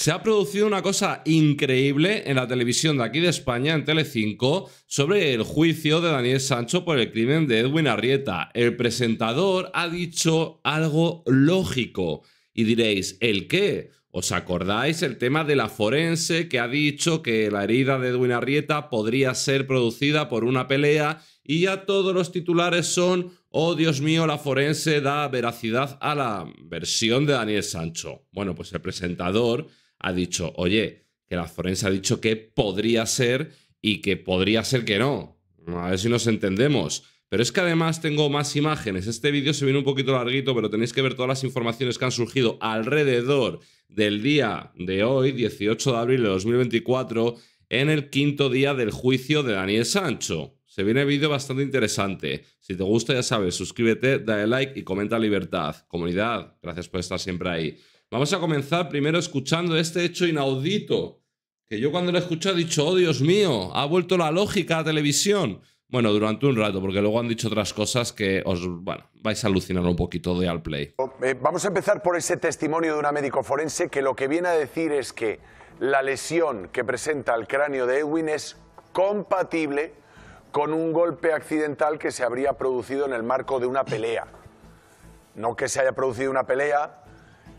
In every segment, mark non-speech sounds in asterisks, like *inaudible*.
Se ha producido una cosa increíble en la televisión de aquí de España, en Telecinco, sobre el juicio de Daniel Sancho por el crimen de Edwin Arrieta. El presentador ha dicho algo lógico. Y diréis, ¿el qué? ¿Os acordáis el tema de la forense que ha dicho que la herida de Edwin Arrieta podría ser producida por una pelea? Y ya todos los titulares son, oh Dios mío, la forense da veracidad a la versión de Daniel Sancho. Bueno, pues el presentador ha dicho, oye, que la forense ha dicho que podría ser y que podría ser que no. A ver si nos entendemos. Pero es que además tengo más imágenes. Este vídeo se viene un poquito larguito, pero tenéis que ver todas las informaciones que han surgido alrededor del día de hoy, 18 de abril de 2024, en el quinto día del juicio de Daniel Sancho. Se viene vídeo bastante interesante. Si te gusta, ya sabes, suscríbete, dale like y comenta libertad. Comunidad, gracias por estar siempre ahí. Vamos a comenzar primero escuchando este hecho inaudito, que yo cuando lo escuché he dicho, oh Dios mío, ha vuelto la lógica a televisión. Bueno, durante un rato, porque luego han dicho otras cosas que os bueno, vais a alucinar un poquito de al play. Oh, eh, vamos a empezar por ese testimonio de una médico forense que lo que viene a decir es que la lesión que presenta el cráneo de Edwin es compatible con un golpe accidental que se habría producido en el marco de una pelea. No que se haya producido una pelea,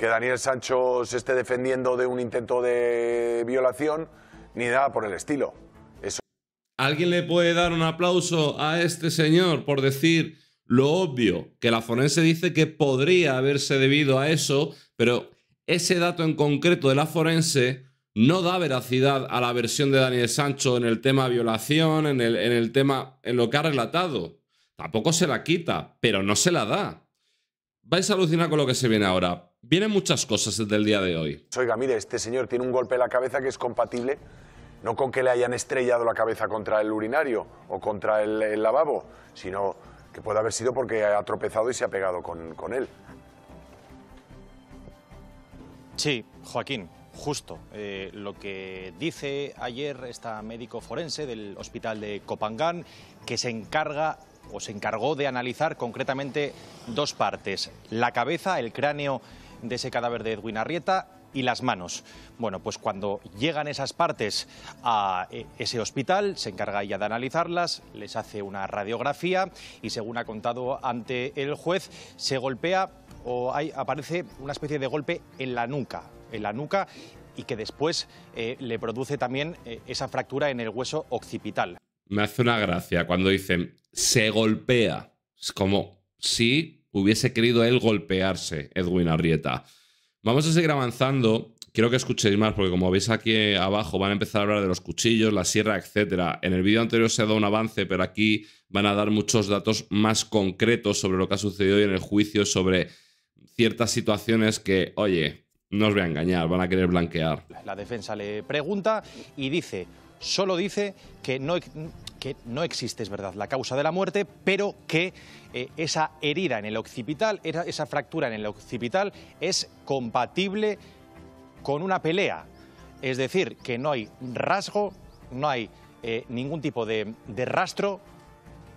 que Daniel Sancho se esté defendiendo de un intento de violación ni nada por el estilo. Eso... ¿Alguien le puede dar un aplauso a este señor por decir lo obvio? Que la forense dice que podría haberse debido a eso, pero ese dato en concreto de la forense no da veracidad a la versión de Daniel Sancho en el tema violación, en el, en el tema, en lo que ha relatado. Tampoco se la quita, pero no se la da. Vais a alucinar con lo que se viene ahora. Vienen muchas cosas desde el día de hoy. Oiga, mire, este señor tiene un golpe en la cabeza que es compatible no con que le hayan estrellado la cabeza contra el urinario o contra el, lavabo, sino que puede haber sido porque ha tropezado y se ha pegado con, él. Sí, Joaquín, justo. Eh, lo que dice ayer esta médico forense del hospital de Copangán, que se encarga o se encargó de analizar concretamente dos partes, la cabeza, el cráneo de ese cadáver de Edwin Arrieta y las manos. Bueno, pues cuando llegan esas partes a eh, ese hospital, se encarga ella de analizarlas, les hace una radiografía y según ha contado ante el juez, se golpea o hay, aparece una especie de golpe en la nuca, en la nuca y que después eh, le produce también eh, esa fractura en el hueso occipital. Me hace una gracia cuando dicen se golpea. Es como, sí, hubiese querido él golpearse, Edwin Arrieta. Vamos a seguir avanzando. Quiero que escuchéis más, porque como veis aquí abajo van a empezar a hablar de los cuchillos, la sierra, etc. En el vídeo anterior se ha dado un avance, pero aquí van a dar muchos datos más concretos sobre lo que ha sucedido hoy en el juicio, sobre ciertas situaciones que, oye, no os voy a engañar, van a querer blanquear. La defensa le pregunta y dice, solo dice que no, que no existe, es verdad, la causa de la muerte, pero que eh, esa herida en el occipital, esa fractura en el occipital es compatible con una pelea. Es decir, que no hay rasgo, no hay eh, ningún tipo de, rastro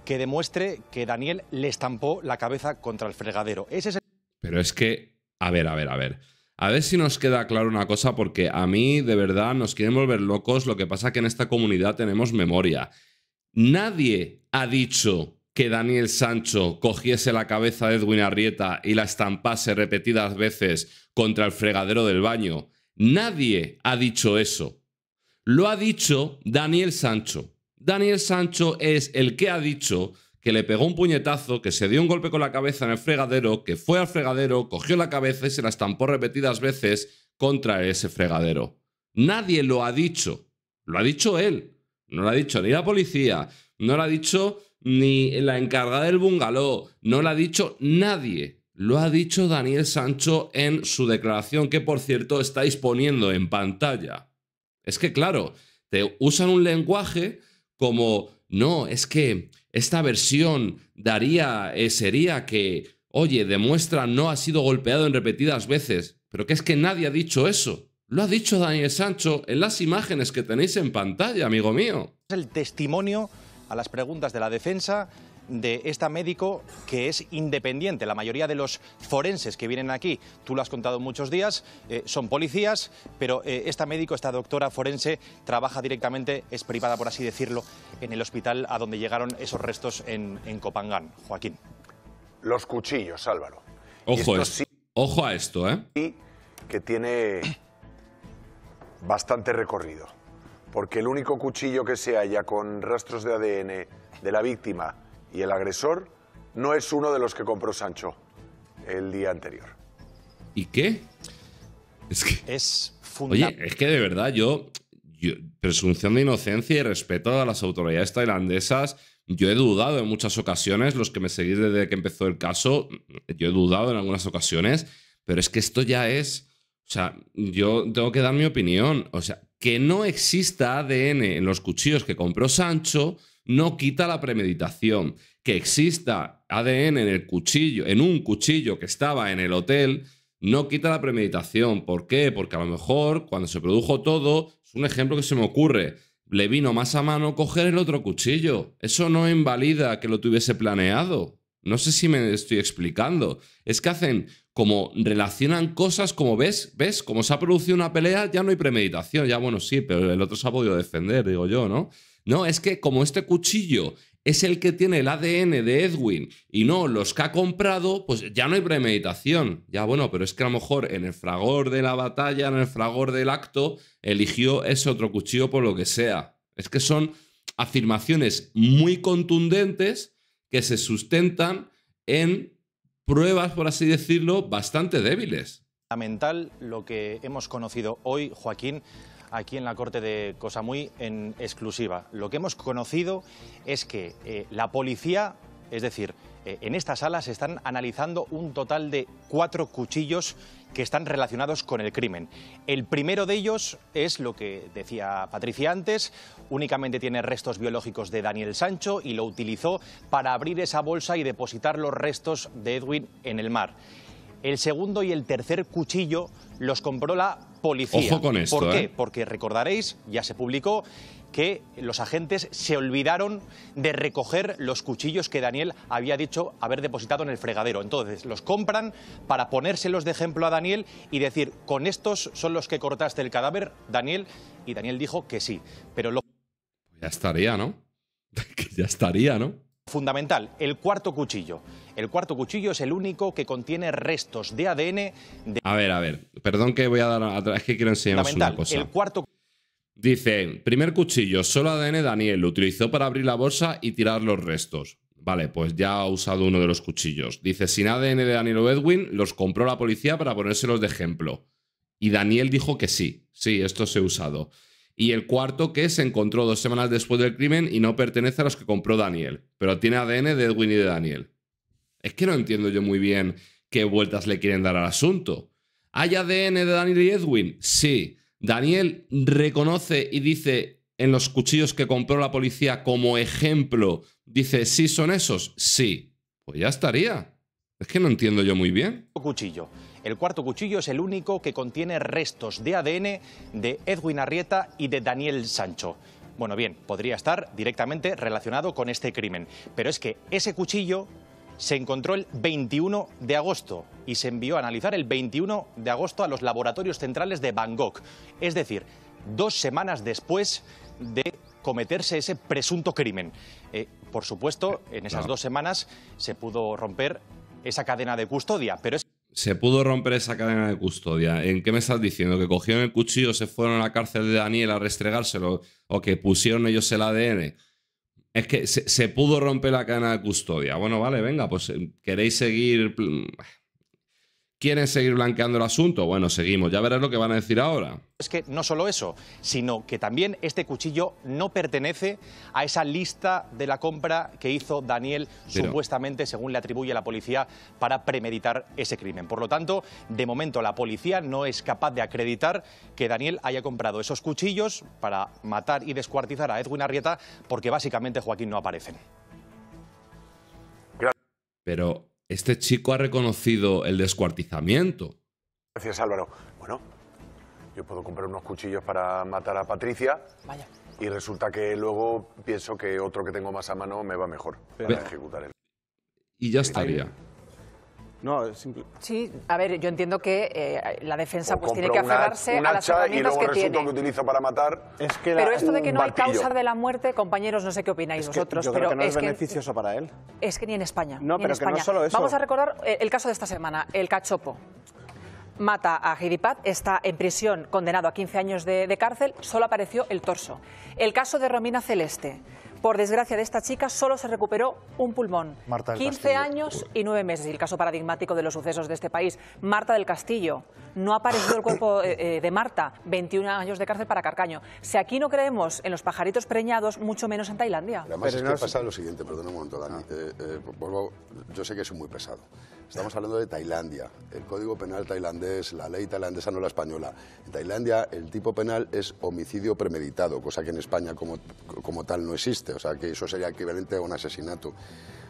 que demuestre que Daniel le estampó la cabeza contra el fregadero. es Pero es que, a ver, a ver, a ver. A ver si nos queda claro una cosa, porque a mí de verdad nos quieren volver locos, lo que pasa que en esta comunidad tenemos memoria. Nadie ha dicho que Daniel Sancho cogiese la cabeza de Edwin Arrieta y la estampase repetidas veces contra el fregadero del baño. Nadie ha dicho eso. Lo ha dicho Daniel Sancho. Daniel Sancho es el que ha dicho que le pegó un puñetazo, que se dio un golpe con la cabeza en el fregadero, que fue al fregadero, cogió la cabeza y se la estampó repetidas veces contra ese fregadero. Nadie lo ha dicho. Lo ha dicho él. No lo ha dicho ni la policía, no lo ha dicho ni la encargada del bungalow, no lo ha dicho nadie. Lo ha dicho Daniel Sancho en su declaración que por cierto estáis poniendo en pantalla. Es que claro, te usan un lenguaje como, no, es que esta versión daría, eh, sería que, oye, demuestra no ha sido golpeado en repetidas veces, pero que es que nadie ha dicho eso. Lo ha dicho Daniel Sancho en las imágenes que tenéis en pantalla, amigo mío. Es El testimonio a las preguntas de la defensa de esta médico que es independiente. La mayoría de los forenses que vienen aquí, tú lo has contado muchos días, eh, son policías, pero eh, esta médico, esta doctora forense, trabaja directamente, es privada, por así decirlo, en el hospital a donde llegaron esos restos en, Copangán. Joaquín. Los cuchillos, Álvaro. Ojo, esto, ojo a esto, ¿eh? que tiene bastante recorrido, porque el único cuchillo que se halla con rastros de ADN de la víctima y el agresor no es uno de los que compró Sancho el día anterior. ¿Y qué? Es que es fundamental. Oye, es que de verdad yo, yo presunción de inocencia y respeto a las autoridades tailandesas, yo he dudado en muchas ocasiones, los que me seguís desde que empezó el caso, yo he dudado en algunas ocasiones, pero es que esto ya es o sea, yo tengo que dar mi opinión. O sea, que no exista ADN en los cuchillos que compró Sancho no quita la premeditación. Que exista ADN en el cuchillo, en un cuchillo que estaba en el hotel, no quita la premeditación. ¿Por qué? Porque a lo mejor cuando se produjo todo, es un ejemplo que se me ocurre, le vino más a mano coger el otro cuchillo. Eso no invalida que lo tuviese planeado. No sé si me estoy explicando. Es que hacen como relacionan cosas, como ves, ves, como se ha producido una pelea, ya no hay premeditación, ya bueno, sí, pero el otro se ha podido defender, digo yo, ¿no? No, es que como este cuchillo es el que tiene el ADN de Edwin y no los que ha comprado, pues ya no hay premeditación. Ya bueno, pero es que a lo mejor en el fragor de la batalla, en el fragor del acto, eligió ese otro cuchillo por lo que sea. Es que son afirmaciones muy contundentes que se sustentan en pruebas, por así decirlo, bastante débiles. Fundamental lo que hemos conocido hoy, Joaquín, aquí en la Corte de Cosamuy en exclusiva. Lo que hemos conocido es que eh, la policía, es decir, eh, en esta sala se están analizando un total de cuatro cuchillos que están relacionados con el crimen. El primero de ellos es lo que decía Patricia antes, únicamente tiene restos biológicos de Daniel Sancho y lo utilizó para abrir esa bolsa y depositar los restos de Edwin en el mar. El segundo y el tercer cuchillo los compró la policía. con ¿Por qué? ¿eh? Porque recordaréis, ya se publicó, que los agentes se olvidaron de recoger los cuchillos que Daniel había dicho haber depositado en el fregadero. Entonces, los compran para ponérselos de ejemplo a Daniel y decir, con estos son los que cortaste el cadáver, Daniel, y Daniel dijo que sí. Pero lo... Pues ya estaría, ¿no? *laughs* ya estaría, ¿no? Fundamental, el cuarto cuchillo. El cuarto cuchillo es el único que contiene restos de ADN de... A ver, a ver, perdón que voy a dar... Es que quiero enseñaros una cosa. El cuarto... Dice, primer cuchillo, solo ADN Daniel, lo utilizó para abrir la bolsa y tirar los restos. Vale, pues ya ha usado uno de los cuchillos. Dice, sin ADN de Daniel o Edwin, los compró la policía para ponérselos de ejemplo. Y Daniel dijo que sí, sí, esto se ha usado. Y el cuarto que se encontró dos semanas después del crimen y no pertenece a los que compró Daniel, pero tiene ADN de Edwin y de Daniel. Es que no entiendo yo muy bien qué vueltas le quieren dar al asunto. ¿Hay ADN de Daniel y Edwin? Sí. Daniel reconoce y dice en los cuchillos que compró la policía como ejemplo, dice, ¿sí son esos? Sí. Pues ya estaría. Es que no entiendo yo muy bien. Cuchillo. El cuarto cuchillo es el único que contiene restos de ADN de Edwin Arrieta y de Daniel Sancho. Bueno, bien, podría estar directamente relacionado con este crimen, pero es que ese cuchillo se encontró el 21 de agosto y se envió a analizar el 21 de agosto a los laboratorios centrales de Bangkok, es decir, dos semanas después de cometerse ese presunto crimen. Eh, por supuesto, eh, en esas dos semanas se pudo romper esa cadena de custodia, pero Se pudo romper esa cadena de custodia. ¿En qué me estás diciendo? ¿Que cogieron el cuchillo, se fueron a la cárcel de Daniel a restregárselo o que pusieron ellos el ADN? Es que se, pudo romper la cana de custodia. Bueno, vale, venga, pues eh, queréis seguir ¿Quieren seguir blanqueando el asunto? Bueno, seguimos, ya verás lo que van a decir ahora. Es que no solo eso, sino que también este cuchillo no pertenece a esa lista de la compra que hizo Daniel, supuestamente, según le atribuye la policía, para premeditar ese crimen. Por lo tanto, de momento la policía no es capaz de acreditar que Daniel haya comprado esos cuchillos para matar y descuartizar a Edwin Arrieta, porque básicamente Joaquín no aparecen. Pero este chico ha reconocido el descuartizamiento. Gracias, Álvaro. Bueno, yo puedo comprar unos cuchillos para matar a Patricia. Vaya. Y resulta que luego pienso que otro que tengo más a mano me va mejor para ejecutar el. Y ya estaría. No, simple. Sí, a ver, yo entiendo que eh, la defensa pues, tiene que aferrarse a y luego que que utiliza para matar. Es que pero esto de que no hay causa de la muerte, compañeros, no sé qué opináis vosotros, que es, beneficioso para él. Es que ni en España. No, pero España. solo eso. Vamos a recordar eh, el caso de esta semana, el cachopo mata a Gidipat, está en prisión, condenado a 15 años de, cárcel, solo apareció el torso. El caso de Romina Celeste, por desgracia de esta chica, solo se recuperó un pulmón. Marta del 15 años y 9 meses, y el caso paradigmático de los sucesos de este país. Marta del Castillo. No ha aparecido el cuerpo eh, eh, de Marta. 21 años de cárcel para Carcaño. Si aquí no creemos en los pajaritos preñados, mucho menos en Tailandia. Además, Pero es que pasa lo siguiente, perdón un momento, Dani. Ah. Eh, yo sé que es muy pesado. Estamos hablando de Tailandia. El Código Penal tailandés, la ley tailandesa, no la española. En Tailandia, el tipo penal es homicidio premeditado, cosa que en España como tal no existe o sea que eso sería equivalente a un asesinato.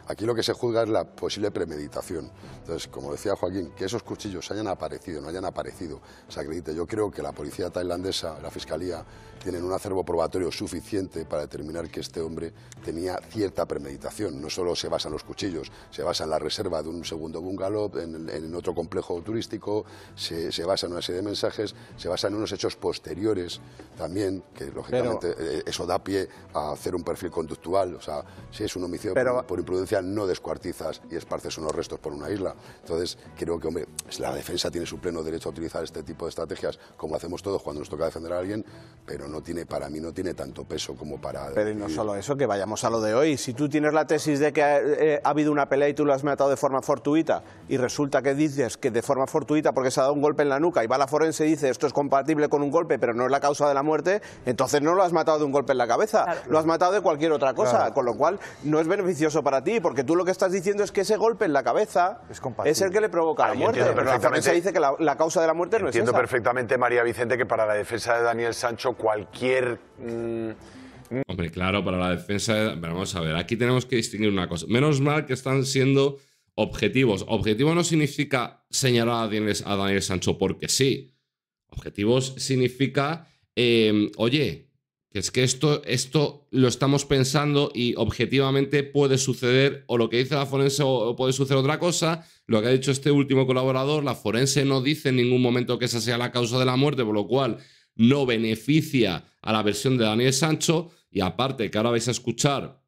Aquí lo que se juzga es la posible premeditación. Entonces, como decía Joaquín, que esos cuchillos hayan aparecido, no hayan aparecido, se acredite. Yo creo que la policía tailandesa, la fiscalía, tienen un acervo probatorio suficiente para determinar que este hombre tenía cierta premeditación. No solo se basan los cuchillos, se basa en la reserva de un segundo bungalow, en, otro complejo turístico, se, basa en una serie de mensajes, se basa en unos hechos posteriores también, que lógicamente eh, eso da pie a hacer un perfil conductual. O sea, si es un homicidio por imprudencia no descuartizas y esparces unos restos por una isla. Entonces, creo que, hombre, la defensa tiene su pleno derecho a utilizar este tipo de estrategias, como hacemos todos cuando nos toca defender a alguien, pero no tiene, para mí no tiene tanto peso como para... Pero no solo eso, que vayamos a lo de hoy. Si tú tienes la tesis de que eh, ha, habido una pelea y tú lo has matado de forma fortuita y resulta que dices que de forma fortuita porque se ha dado un golpe en la nuca y va la forense y dice esto es compatible con un golpe pero no es la causa de la muerte, entonces no lo has matado de un golpe en la cabeza, lo has matado de cualquier otra cosa, con lo cual no es beneficioso para ti porque tú lo que estás diciendo es que ese golpe en la cabeza es, el que le provoca la muerte. Pero dice que la, causa de la muerte no es esa. Entiendo perfectamente, María Vicente, que para la defensa de Daniel Sancho cualquier... Mm, Hombre, claro, para la defensa... De, vamos a ver, aquí tenemos que distinguir una cosa. Menos mal que están siendo objetivos. Objetivo no significa señalar a Daniel, a Daniel Sancho porque sí. Objetivos significa, eh, oye, que es que esto, esto lo estamos pensando y objetivamente puede suceder o lo que dice la forense o puede suceder otra cosa. Lo que ha dicho este último colaborador, la forense no dice en ningún momento que esa sea la causa de la muerte, por lo cual no beneficia a la versión de Daniel Sancho. Y aparte, que ahora vais a escuchar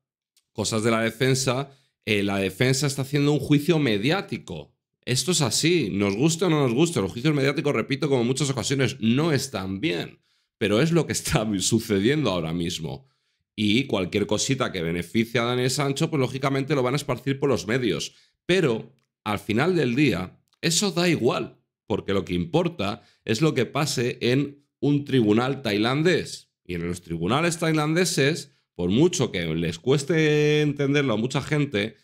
cosas de la defensa, eh, la defensa está haciendo un juicio mediático. Esto es así, nos gusta o no nos gusta, los juicios mediáticos, repito, como en muchas ocasiones, no están bien. Pero es lo que está *laughs* sucediendo ahora mismo. Y cualquier cosita que beneficie a Daniel Sancho, pues lógicamente lo van a esparcir por los medios. Pero al final del día, eso da igual, porque lo que importa es lo que pase en un tribunal tailandés. Y en los tribunales tailandeses, por mucho que les cueste entenderlo a mucha gente,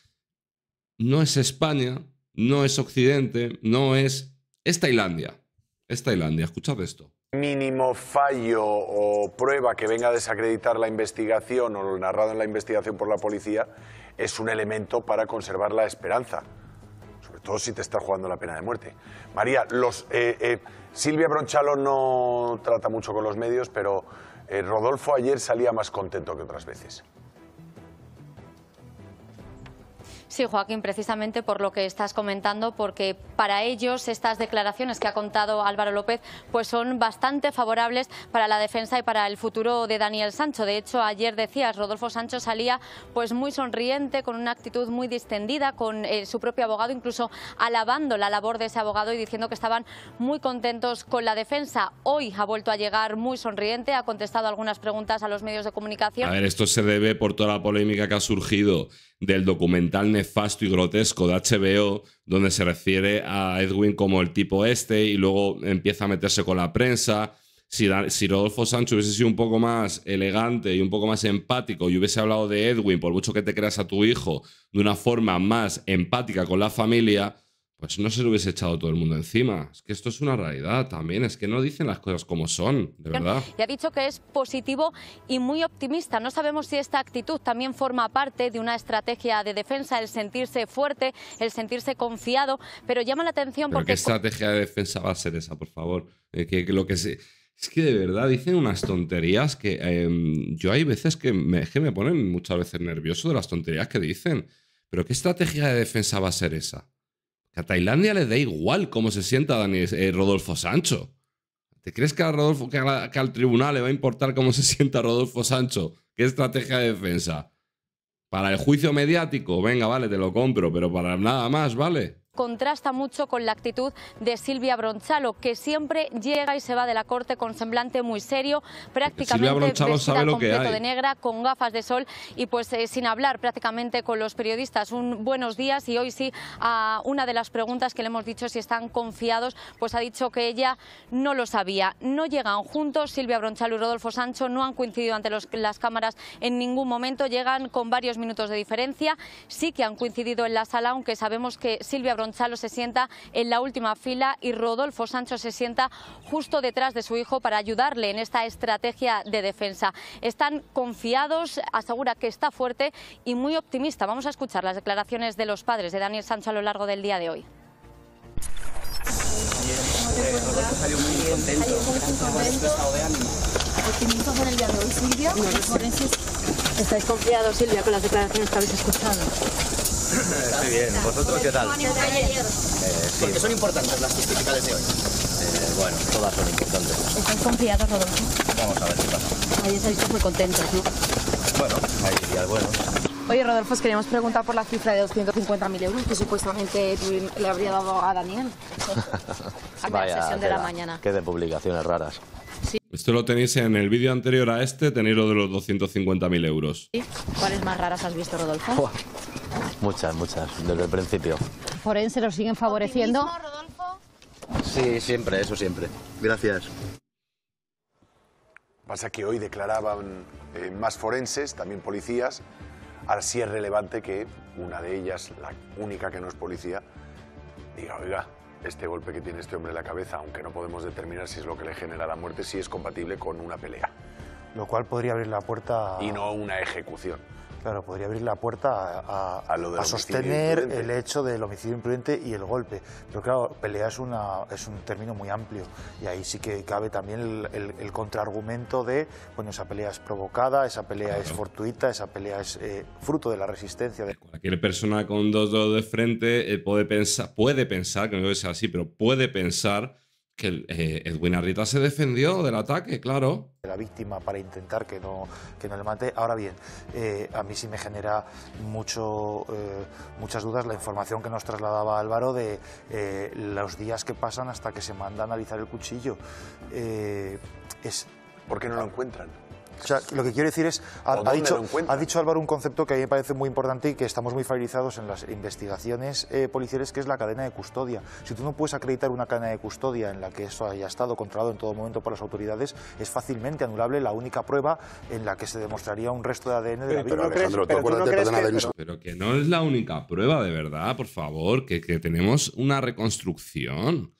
no es España, no es Occidente, no es... Es Tailandia. Es Tailandia. Escuchad esto mínimo fallo o prueba que venga a desacreditar la investigación o lo narrado en la investigación por la policía es un elemento para conservar la esperanza, sobre todo si te está jugando la pena de muerte. María, eh, eh, Silvia Bronchalo no trata mucho con los medios, pero eh, Rodolfo ayer salía más contento que otras veces. Sí, Joaquín, precisamente por lo que estás comentando, porque para ellos estas declaraciones que ha contado Álvaro López pues son bastante favorables para la defensa y para el futuro de Daniel Sancho. De hecho, ayer decías, Rodolfo Sancho salía pues muy sonriente, con una actitud muy distendida, con eh, su propio abogado, incluso alabando la labor de ese abogado y diciendo que estaban muy contentos con la defensa. Hoy ha vuelto a llegar muy sonriente, ha contestado algunas preguntas a los medios de comunicación. A ver, esto se debe por toda la polémica que ha surgido del documental nefasto y grotesco de HBO, donde se refiere a Edwin como el tipo este y luego empieza a meterse con la prensa. Si, Rodolfo Sancho hubiese sido un poco más elegante y un poco más empático y hubiese hablado de Edwin, por mucho que te creas a tu hijo, de una forma más empática con la familia, pues no se lo hubiese echado todo el mundo encima. Es que esto es una realidad también, es que no dicen las cosas como son, de verdad. Y ha dicho que es positivo y muy optimista. No sabemos si esta actitud también forma parte de una estrategia de defensa, el sentirse fuerte, el sentirse confiado, pero llama la atención ¿Pero porque... ¿Qué estrategia de defensa va a ser esa, por favor? Eh, lo que Es que de verdad dicen unas tonterías que em, yo hay veces que me ponen muchas veces nervioso de las tonterías que dicen. Pero ¿qué estrategia de defensa va a ser esa? Que a Tailandia le da igual cómo se sienta eh, Rodolfo Sancho. ¿Te crees que, que, al tribunal le va a importar cómo se *laughs* sienta Rodolfo Sancho? ¿Qué estrategia de defensa? Para el juicio mediático, venga, vale, te lo compro, pero para nada más, ¿vale? contrasta mucho con la actitud de Silvia Bronchalo, que siempre llega y se va de la corte con semblante muy serio, prácticamente vestida completo de negra, con gafas de sol y pues eh, sin hablar prácticamente con los periodistas. Un buenos días y hoy sí a una de las preguntas que le hemos dicho si están confiados, pues ha dicho que ella no lo sabía. No llegan juntos, Silvia Bronchalo y Rodolfo Sancho no han coincidido ante las cámaras en ningún momento, llegan con varios minutos de diferencia, sí que han coincidido en la sala, aunque sabemos que Silvia Bronchalo Ronchalo se sienta en la última fila y Rodolfo Sancho se sienta justo detrás de su hijo para ayudarle en esta estrategia de defensa. Están confiados, asegura que está fuerte y muy optimista. Vamos a escuchar las declaraciones de los padres de Daniel Sancho a lo largo del día de hoy. ¿Estáis confiados, Silvia, con las declaraciones que habéis escuchado? Estoy bien. ¿Vosotros qué tal? Eh, Porque son importantes las fiscales de hoy. Eh, bueno, todas son importantes. ¿Estáis confiados, Rodolfo? Vamos a ver qué pasa. ahí se ha visto muy contentos, ¿no? Bueno, hay días buenos. Oye, Rodolfo, os queríamos preguntar por la cifra de 250.000 euros que supuestamente le habría dado a Daniel. a *laughs* Vaya, la sesión de la, mañana. Qué de publicaciones raras. Sí. Esto lo tenéis en el vídeo anterior a este, tenéis lo de los 250.000 euros. ¿Cuáles más raras has visto, Rodolfo? Muchas, muchas, desde el principio. Forense lo siguen favoreciendo. Sí, siempre, eso siempre. Gracias. Pasa que hoy declaraban eh, más forenses, también policías. Ahora sí es relevante que una de ellas, la única que no es policía, diga, oiga, este golpe que tiene este hombre en la cabeza, aunque no podemos determinar si es lo que le genera la muerte, sí es compatible con una pelea. Lo cual podría abrir la puerta... A... Y no una ejecución. Claro, podría abrir la puerta a, sostener el hecho del homicidio imprudente y el golpe. Pero claro, pelea es, una, es un término muy amplio y ahí sí que cabe también el, contraargumento de, bueno, esa pelea es provocada, esa pelea es fortuita, esa pelea es eh, fruto de la resistencia. De... Cualquier persona con dos dedos de frente eh, puede, pensar, puede pensar, que no ser así, pero puede pensar que eh, Edwin Arrieta se defendió del ataque, claro. La víctima para intentar que no, le mate. Ahora bien, eh, a mí sí me genera mucho, eh, muchas dudas la información que nos trasladaba Álvaro de eh, los días que pasan hasta que se manda a analizar el cuchillo. es, ¿Por qué no lo encuentran? lo que quiero decir es, ha, dicho, ha, Álvaro un concepto que a mí me parece muy importante y que estamos muy familiarizados en las investigaciones eh, policiales, que es la cadena de custodia. Si tú no puedes acreditar una cadena de custodia en la que eso haya estado controlado en todo momento por las autoridades, es fácilmente anulable la única prueba en la que se demostraría un resto de ADN de la víctima. Pero que... Pero que no es la única prueba, de verdad, por favor, que, que tenemos una reconstrucción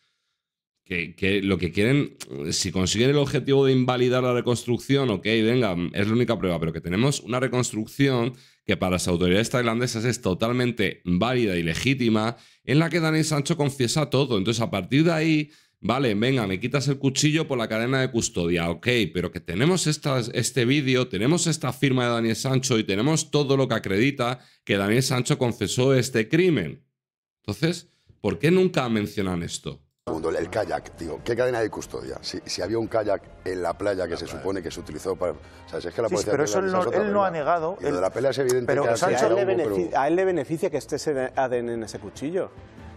que, lo que quieren, si consiguen el objetivo de invalidar la reconstrucción, ok, venga, es la única prueba, pero que tenemos una reconstrucción que para las autoridades tailandesas es totalmente válida y legítima, en la que Daniel Sancho confiesa todo. Entonces, a partir de ahí, vale, venga, me quitas el cuchillo por la cadena de custodia, ok, pero que tenemos este vídeo, tenemos esta firma de Daniel Sancho y tenemos todo lo que acredita que Daniel Sancho confesó este crimen. Entonces, ¿por qué nunca mencionan esto? el kayak, digo, ¿qué cadena de custodia? Si, había un kayak en la playa que se supone que se utilizó para... que la sí, pero eso él, no, ha negado. la es evidente pero, a, le a él le beneficia que esté ese ADN en ese cuchillo.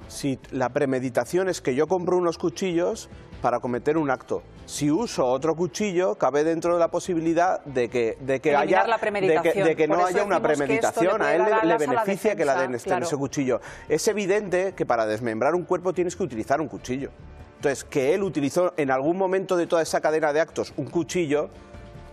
Si la premeditación es que yo compro unos cuchillos para cometer un acto, si uso otro cuchillo, cabe dentro de la posibilidad de que, que haya no haya una premeditación. A él le, beneficia que la den ese cuchillo. Es evidente que para desmembrar un cuerpo tienes que utilizar un cuchillo. Entonces, que él utilizó en algún momento de toda esa cadena de actos un cuchillo,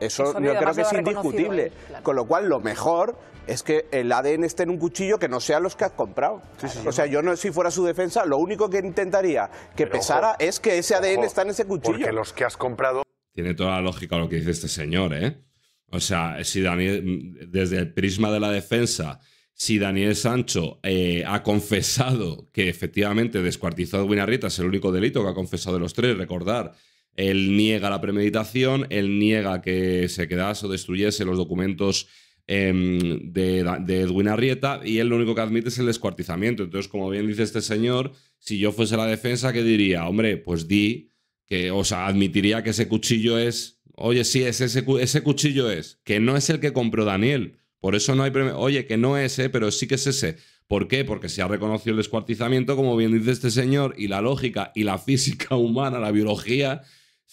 eso, yo creo que es indiscutible. ¿eh? Con lo cual, lo mejor es que el ADN esté en un cuchillo que no sea los que has comprado. o sea, yo no, sé si fuera su defensa, lo único que intentaría que pesara es que ese ADN está en ese cuchillo. Porque los que has comprado. Tiene toda la lógica lo que dice este señor, ¿eh? O sea, si Daniel, desde el prisma de la defensa, si Daniel Sancho eh, ha confesado que efectivamente descuartizó a es el único delito que ha confesado de los tres, recordar él niega la premeditación, él niega que se quedase o destruyese los documentos em, de, Edwin Arrieta y él lo único que admite es el descuartizamiento. Entonces, como bien dice este señor, si yo fuese la defensa, ¿qué diría? Hombre, pues di que, o sea, admitiría que ese cuchillo es, oye, sí, es ese, cuchillo es, que no es el que compró Daniel. Por eso no hay Oye, que no es, pero sí que es ese. ¿Por qué? Porque se ha reconocido el descuartizamiento, como bien dice este señor, y la lógica y la *laughs* física humana, la biología,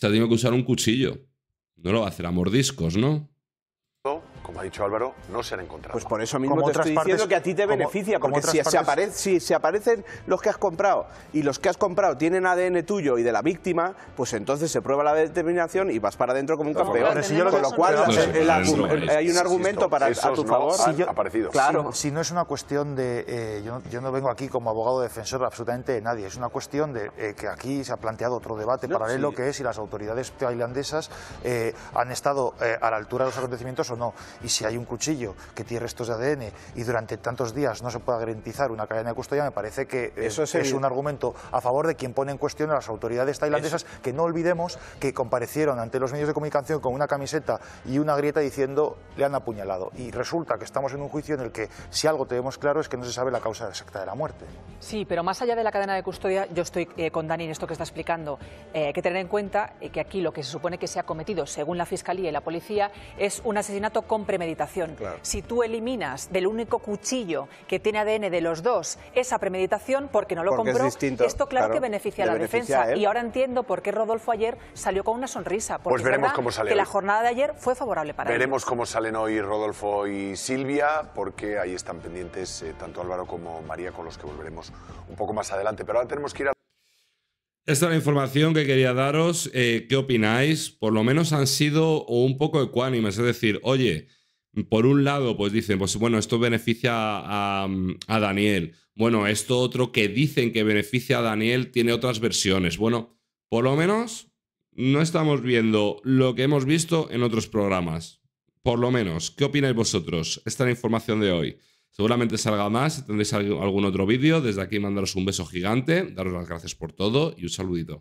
se ha que usar un cuchillo. No lo va a hacer a mordiscos, ¿no? como ha dicho Álvaro, no se han encontrado. Pues por eso mismo te estoy diciendo que a ti te beneficia, como porque si, si aparecen los que has comprado y los que has comprado tienen ADN tuyo y de la víctima, pues entonces se prueba la determinación y vas para adentro como un campeón. con lo cual hay un argumento para a tu favor. si aparecido. Claro, si, no es una cuestión de... Eh, yo, no vengo aquí como abogado defensor absolutamente de nadie, es una cuestión de eh, que aquí se ha planteado otro debate paralelo que es si las autoridades tailandesas eh, han estado a la altura de los acontecimientos o no y si hay un cuchillo que tiene restos de ADN y durante tantos días no se pueda garantizar una cadena de custodia, me parece que eh, Eso es, un argumento a favor de quien pone en cuestión a las autoridades tailandesas, que no olvidemos que comparecieron ante los medios de comunicación con una camiseta y una grieta diciendo le han apuñalado. Y resulta que estamos en un juicio en el que si algo tenemos claro es que no se sabe la causa exacta de la muerte. Sí, pero más allá de la cadena de custodia, yo estoy eh, con Dani en esto que está explicando. Eh, hay que tener en cuenta que aquí lo que se supone que se ha cometido, según la Fiscalía y la Policía, es un asesinato con premeditación. Si tú eliminas del único cuchillo que tiene ADN de los dos esa premeditación porque no lo compró, esto claro, que beneficia a la defensa. y ahora entiendo por qué Rodolfo ayer salió con una sonrisa. Porque pues Que la jornada de ayer fue favorable para él. Veremos cómo salen hoy Rodolfo y Silvia, porque ahí están pendientes eh, tanto Álvaro como María, con los que volveremos un poco más adelante. Pero ahora tenemos que ir a. Esta es la información que quería daros. Eh, ¿Qué opináis? Por lo menos han sido un poco ecuánimes. Es decir, oye, por un lado, pues dicen, pues bueno, esto beneficia a, Daniel. Bueno, esto otro que dicen que beneficia a Daniel tiene otras versiones. Bueno, por lo menos no estamos viendo lo que hemos visto en otros programas. Por lo menos, ¿qué opináis vosotros? Esta es la información de hoy. Seguramente salga más, tendréis algún otro vídeo. Desde aquí mandaros un beso gigante, daros las gracias por todo y un saludito.